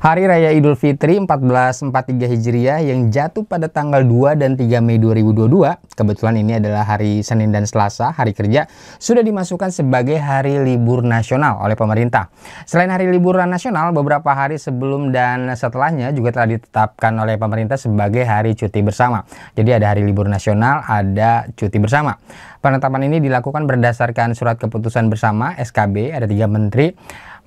Hari Raya Idul Fitri 1443 Hijriah yang jatuh pada tanggal 2 dan 3 Mei 2022, kebetulan ini adalah hari Senin dan Selasa, hari kerja, sudah dimasukkan sebagai hari libur nasional oleh pemerintah. Selain hari liburan nasional, beberapa hari sebelum dan setelahnya juga telah ditetapkan oleh pemerintah sebagai hari cuti bersama. Jadi ada hari libur nasional, ada cuti bersama. Penetapan ini dilakukan berdasarkan surat keputusan bersama SKB, ada tiga menteri,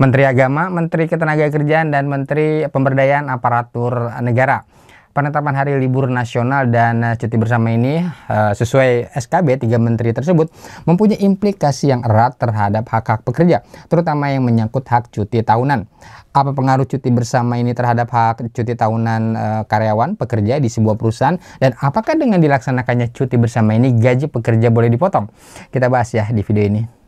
Menteri Agama, Menteri Ketenagakerjaan dan Menteri Pemberdayaan Aparatur Negara. Penetapan hari libur nasional dan eh, cuti bersama ini eh, sesuai SKB tiga menteri tersebut mempunyai implikasi yang erat terhadap hak-hak pekerja, terutama yang menyangkut hak cuti tahunan. Apa pengaruh cuti bersama ini terhadap hak cuti tahunan eh, karyawan pekerja di sebuah perusahaan dan apakah dengan dilaksanakannya cuti bersama ini gaji pekerja boleh dipotong? Kita bahas ya di video ini.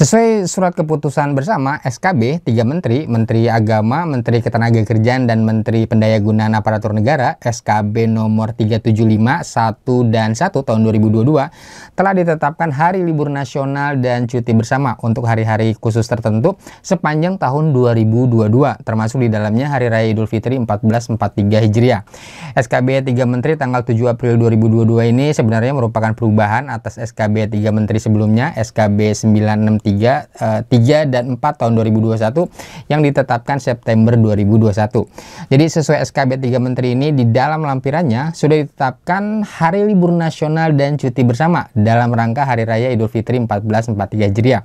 Sesuai surat keputusan bersama SKB, tiga menteri, Menteri Agama, Menteri Ketenagakerjaan dan Menteri Pendayagunaan Aparatur Negara (SKB) nomor 375 1 dan 1 tahun 2022 telah ditetapkan hari libur nasional dan cuti bersama untuk hari-hari khusus tertentu sepanjang tahun 2022 termasuk di dalamnya hari raya Idul Fitri 1443 Hijriah. SKB tiga Menteri tanggal 7 April 2022 ini sebenarnya merupakan perubahan atas SKB tiga Menteri sebelumnya SKB 963 3, 3 eh, dan 4 tahun 2021 yang ditetapkan September 2021. Jadi sesuai SKB 3 Menteri ini di dalam lampirannya sudah ditetapkan hari libur nasional dan cuti bersama dalam rangka Hari Raya Idul Fitri 1443 Hijriah.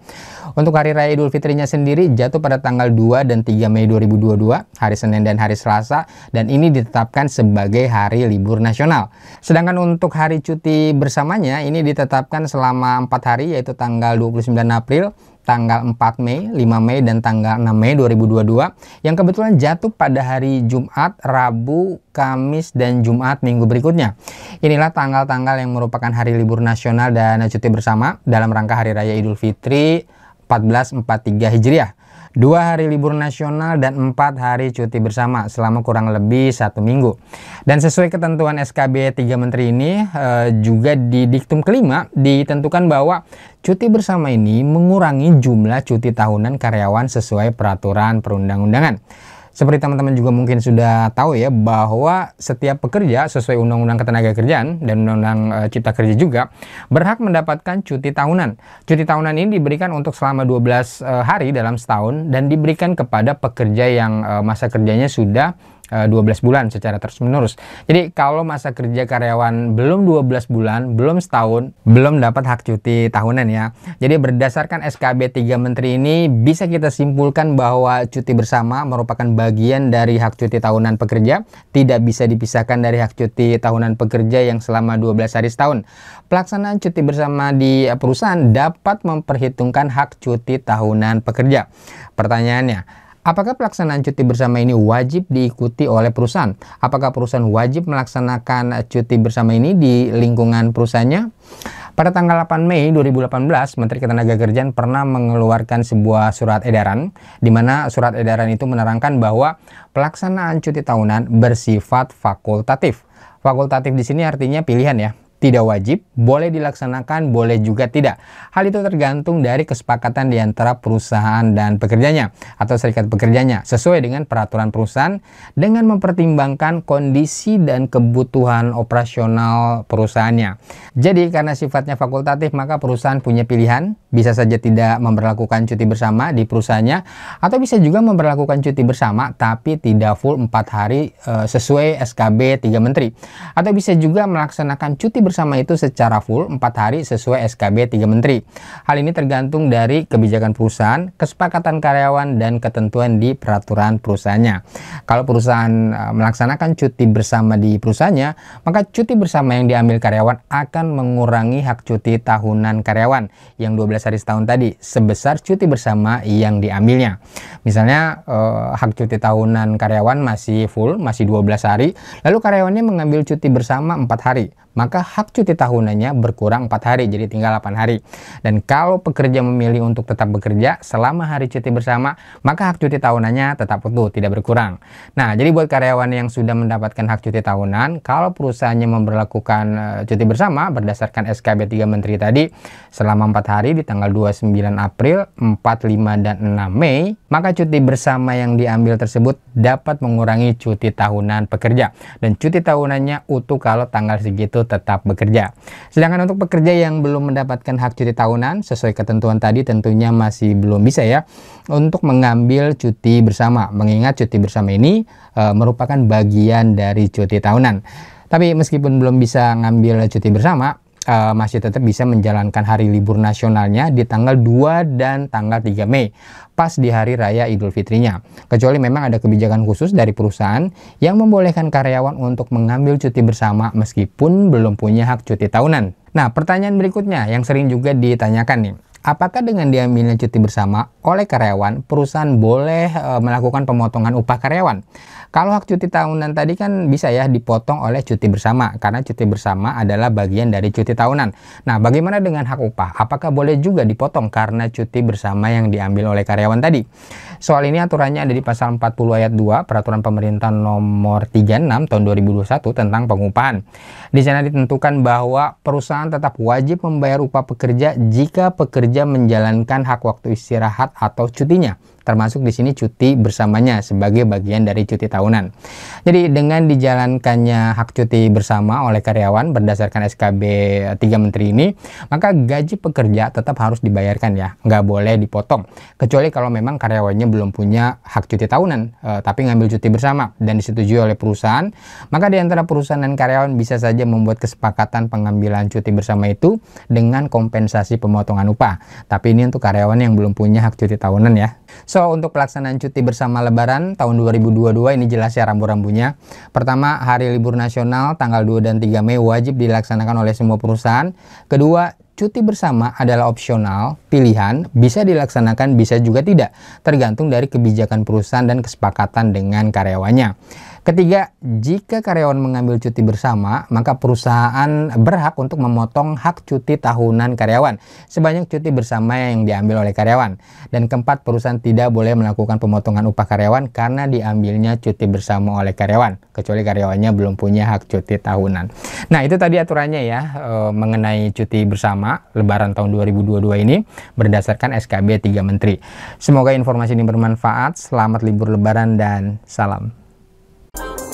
Untuk hari raya Idul Fitrinya sendiri jatuh pada tanggal 2 dan 3 Mei 2022, hari Senin dan hari Selasa, dan ini ditetapkan sebagai hari libur nasional. Sedangkan untuk hari cuti bersamanya ini ditetapkan selama 4 hari yaitu tanggal 29 April, tanggal 4 Mei, 5 Mei, dan tanggal 6 Mei 2022 yang kebetulan jatuh pada hari Jumat, Rabu, Kamis, dan Jumat minggu berikutnya. Inilah tanggal-tanggal yang merupakan hari libur nasional dan cuti bersama dalam rangka Hari Raya Idul Fitri, 1443 Hijriah. Dua hari libur nasional dan empat hari cuti bersama selama kurang lebih satu minggu. Dan sesuai ketentuan SKB tiga Menteri ini e, juga di diktum kelima ditentukan bahwa cuti bersama ini mengurangi jumlah cuti tahunan karyawan sesuai peraturan perundang-undangan. Seperti teman-teman juga mungkin sudah tahu ya bahwa setiap pekerja sesuai Undang-Undang ketenaga kerjaan dan Undang-Undang eh, Cipta Kerja juga berhak mendapatkan cuti tahunan. Cuti tahunan ini diberikan untuk selama 12 e, eh, hari dalam setahun dan diberikan kepada pekerja yang eh, masa kerjanya sudah 12 eh, bulan secara terus-menerus. Jadi kalau masa kerja karyawan belum 12 bulan, belum setahun, belum dapat hak cuti tahunan ya. Jadi berdasarkan SKB 3 Menteri ini bisa kita simpulkan bahwa cuti bersama merupakan bagian dari hak cuti tahunan pekerja, tidak bisa dipisahkan dari hak cuti tahunan pekerja yang selama 12 hari setahun. Pelaksanaan cuti bersama di eh, perusahaan dapat memperhitungkan hak cuti tahunan pekerja. Pertanyaannya, Apakah pelaksanaan cuti bersama ini wajib diikuti oleh perusahaan? Apakah perusahaan wajib melaksanakan cuti bersama ini di lingkungan perusahaannya? Pada tanggal 8 Mei 2018, Menteri Ketenagakerjaan pernah mengeluarkan sebuah surat edaran, di mana surat edaran itu menerangkan bahwa pelaksanaan cuti tahunan bersifat fakultatif. Fakultatif di sini artinya pilihan ya tidak wajib, boleh dilaksanakan, boleh juga tidak. Hal itu tergantung dari kesepakatan di antara perusahaan dan pekerjanya atau serikat pekerjanya sesuai dengan peraturan perusahaan dengan mempertimbangkan kondisi dan kebutuhan operasional perusahaannya. Jadi karena sifatnya fakultatif maka perusahaan punya pilihan bisa saja tidak memperlakukan cuti bersama di perusahaannya atau bisa juga memperlakukan cuti bersama tapi tidak full 4 hari e, sesuai SKB 3 menteri atau bisa juga melaksanakan cuti bersama sama itu secara full 4 hari sesuai SKB 3 Menteri. Hal ini tergantung dari kebijakan perusahaan, kesepakatan karyawan, dan ketentuan di peraturan perusahaannya. Kalau perusahaan e, melaksanakan cuti bersama di perusahaannya, maka cuti bersama yang diambil karyawan akan mengurangi hak cuti tahunan karyawan yang 12 hari setahun tadi sebesar cuti bersama yang diambilnya. Misalnya eh, hak cuti tahunan karyawan masih full, masih 12 hari, lalu karyawannya mengambil cuti bersama 4 hari maka hak cuti tahunannya berkurang 4 hari jadi tinggal 8 hari. Dan kalau pekerja memilih untuk tetap bekerja selama hari cuti bersama, maka hak cuti tahunannya tetap utuh, tidak berkurang. Nah, jadi buat karyawan yang sudah mendapatkan hak cuti tahunan, kalau perusahaannya memperlakukan eh, cuti bersama berdasarkan SKB 3 Menteri tadi selama 4 hari di tanggal 29 April, 4, 5, dan 6 Mei, maka cuti bersama yang diambil tersebut dapat mengurangi cuti tahunan pekerja. Dan cuti tahunannya utuh kalau tanggal segitu tetap bekerja. Sedangkan untuk pekerja yang belum mendapatkan hak cuti tahunan sesuai ketentuan tadi tentunya masih belum bisa ya untuk mengambil cuti bersama. Mengingat cuti bersama ini e, merupakan bagian dari cuti tahunan. Tapi meskipun belum bisa ngambil cuti bersama, uh, masih tetap bisa menjalankan hari libur nasionalnya di tanggal 2 dan tanggal 3 Mei, pas di hari raya Idul Fitrinya. Kecuali memang ada kebijakan khusus dari perusahaan yang membolehkan karyawan untuk mengambil cuti bersama meskipun belum punya hak cuti tahunan. Nah, pertanyaan berikutnya yang sering juga ditanyakan nih, Apakah dengan diambilnya cuti bersama oleh karyawan, perusahaan boleh e, melakukan pemotongan upah karyawan? Kalau hak cuti tahunan tadi kan bisa ya dipotong oleh cuti bersama karena cuti bersama adalah bagian dari cuti tahunan. Nah, bagaimana dengan hak upah? Apakah boleh juga dipotong karena cuti bersama yang diambil oleh karyawan tadi? Soal ini aturannya ada di pasal 40 ayat 2 Peraturan Pemerintah nomor 36 tahun 2021 tentang pengupahan. Di sana ditentukan bahwa perusahaan tetap wajib membayar upah pekerja jika pekerja menjalankan hak waktu istirahat atau cutinya termasuk di sini cuti bersamanya sebagai bagian dari cuti tahunan. Jadi dengan dijalankannya hak cuti bersama oleh karyawan berdasarkan SKB 3 Menteri ini, maka gaji pekerja tetap harus dibayarkan ya, nggak boleh dipotong. Kecuali kalau memang karyawannya belum punya hak cuti tahunan, eh, tapi ngambil cuti bersama dan disetujui oleh perusahaan, maka di antara perusahaan dan karyawan bisa saja membuat kesepakatan pengambilan cuti bersama itu dengan kompensasi pemotongan upah. Tapi ini untuk karyawan yang belum punya hak cuti tahunan ya. So untuk pelaksanaan cuti bersama Lebaran tahun 2022 ini jelas ya rambu-rambunya. Pertama, hari libur nasional tanggal 2 dan 3 Mei wajib dilaksanakan oleh semua perusahaan. Kedua, cuti bersama adalah opsional, pilihan, bisa dilaksanakan, bisa juga tidak, tergantung dari kebijakan perusahaan dan kesepakatan dengan karyawannya. Ketiga, jika karyawan mengambil cuti bersama, maka perusahaan berhak untuk memotong hak cuti tahunan karyawan sebanyak cuti bersama yang diambil oleh karyawan. Dan keempat, perusahaan tidak boleh melakukan pemotongan upah karyawan karena diambilnya cuti bersama oleh karyawan, kecuali karyawannya belum punya hak cuti tahunan. Nah, itu tadi aturannya ya e, mengenai cuti bersama Lebaran tahun 2022 ini berdasarkan SKB 3 Menteri. Semoga informasi ini bermanfaat. Selamat libur Lebaran dan salam Bye.